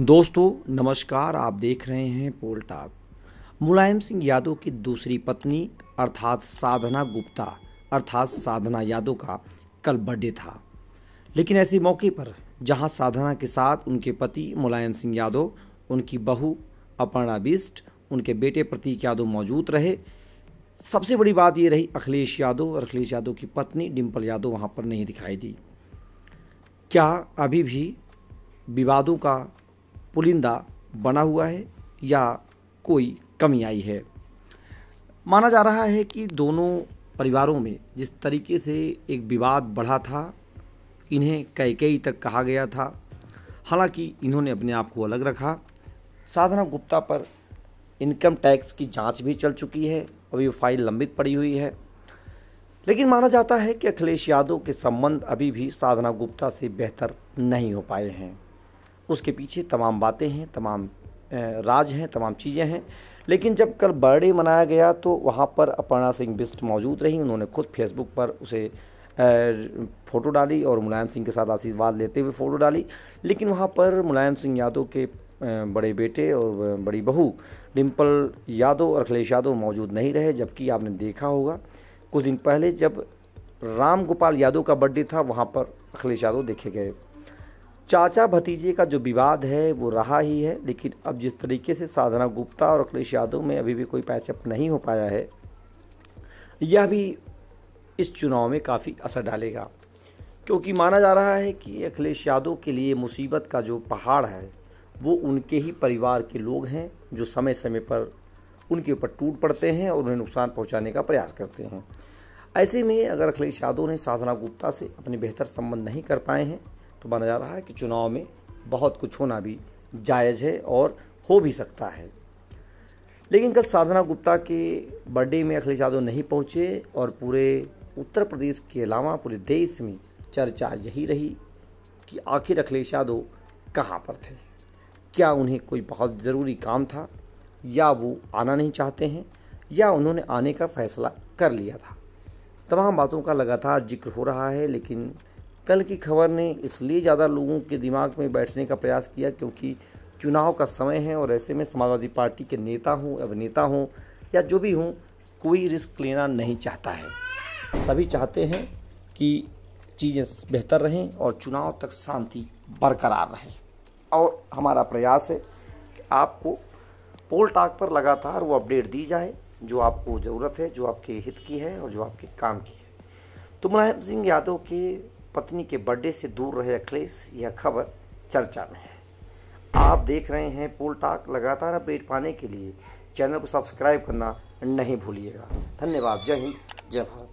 दोस्तों नमस्कार आप देख रहे हैं पोल टॉक मुलायम सिंह यादव की दूसरी पत्नी अर्थात साधना गुप्ता अर्थात साधना यादव का कल बर्थडे था लेकिन ऐसे मौके पर जहां साधना के साथ उनके पति मुलायम सिंह यादव उनकी बहू अपर्णा बिस्ट उनके बेटे प्रतीक यादव मौजूद रहे सबसे बड़ी बात ये रही अखिलेश यादव और अखिलेश यादव की पत्नी डिम्पल यादव वहाँ पर नहीं दिखाई दी क्या अभी भी विवादों का पुलिंदा बना हुआ है या कोई कमी आई है माना जा रहा है कि दोनों परिवारों में जिस तरीके से एक विवाद बढ़ा था इन्हें कई कई तक कहा गया था हालांकि इन्होंने अपने आप को अलग रखा साधना गुप्ता पर इनकम टैक्स की जांच भी चल चुकी है अभी फाइल लंबित पड़ी हुई है लेकिन माना जाता है कि अखिलेश यादव के संबंध अभी भी साधना गुप्ता से बेहतर नहीं हो पाए हैं उसके पीछे तमाम बातें हैं तमाम राज हैं तमाम चीज़ें हैं लेकिन जब कल बर्थडे मनाया गया तो वहाँ पर अपर्णा सिंह बिस्ट मौजूद रहीं उन्होंने खुद फेसबुक पर उसे फ़ोटो डाली और मुलायम सिंह के साथ आशीर्वाद लेते हुए फ़ोटो डाली लेकिन वहाँ पर मुलायम सिंह यादव के बड़े बेटे और बड़ी बहू डिम्पल यादव और अखिलेश यादव मौजूद नहीं रहे जबकि आपने देखा होगा कुछ दिन पहले जब राम गोपाल यादव का बर्थडे था वहाँ पर अखिलेश यादव देखे गए चाचा भतीजे का जो विवाद है वो रहा ही है लेकिन अब जिस तरीके से साधना गुप्ता और अखिलेश यादव में अभी भी कोई पैचअप नहीं हो पाया है यह भी इस चुनाव में काफ़ी असर डालेगा क्योंकि माना जा रहा है कि अखिलेश यादव के लिए मुसीबत का जो पहाड़ है वो उनके ही परिवार के लोग हैं जो समय समय पर उनके ऊपर टूट पड़ते हैं और उन्हें नुकसान पहुंचाने का प्रयास करते हैं ऐसे में अगर अखिलेश यादव ने साधना गुप्ता से अपने बेहतर संबंध नहीं कर पाए हैं तो माना जा रहा है कि चुनाव में बहुत कुछ होना भी जायज़ है और हो भी सकता है लेकिन कल साधना गुप्ता के बर्थडे में अखिलेश यादव नहीं पहुँचे और पूरे उत्तर प्रदेश के अलावा पूरे देश में चर्चा यही रही कि आखिर अखिलेश यादव कहाँ पर थे क्या उन्हें कोई बहुत ज़रूरी काम था या वो आना नहीं चाहते हैं या उन्होंने आने का फैसला कर लिया था तमाम बातों का लगातार जिक्र हो रहा है लेकिन कल की खबर ने इसलिए ज़्यादा लोगों के दिमाग में बैठने का प्रयास किया क्योंकि चुनाव का समय है और ऐसे में समाजवादी पार्टी के नेता हों अभिनेता हों या जो भी हों कोई रिस्क लेना नहीं चाहता है सभी चाहते हैं कि चीज़ें बेहतर रहें और चुनाव तक शांति बरकरार रहे और हमारा प्रयास है कि आपको पोल टाक पर लगातार वो अपडेट दी जाए जो आपको ज़रूरत है जो आपके हित की है और जो आपके काम की है तो मुलायम सिंह यादव के पत्नी के बर्थडे से दूर रहे अखिलेश यह खबर चर्चा में है आप देख रहे हैं पोल टाक लगातार अपडेट पाने के लिए चैनल को सब्सक्राइब करना नहीं भूलिएगा धन्यवाद जय हिंद जय भारत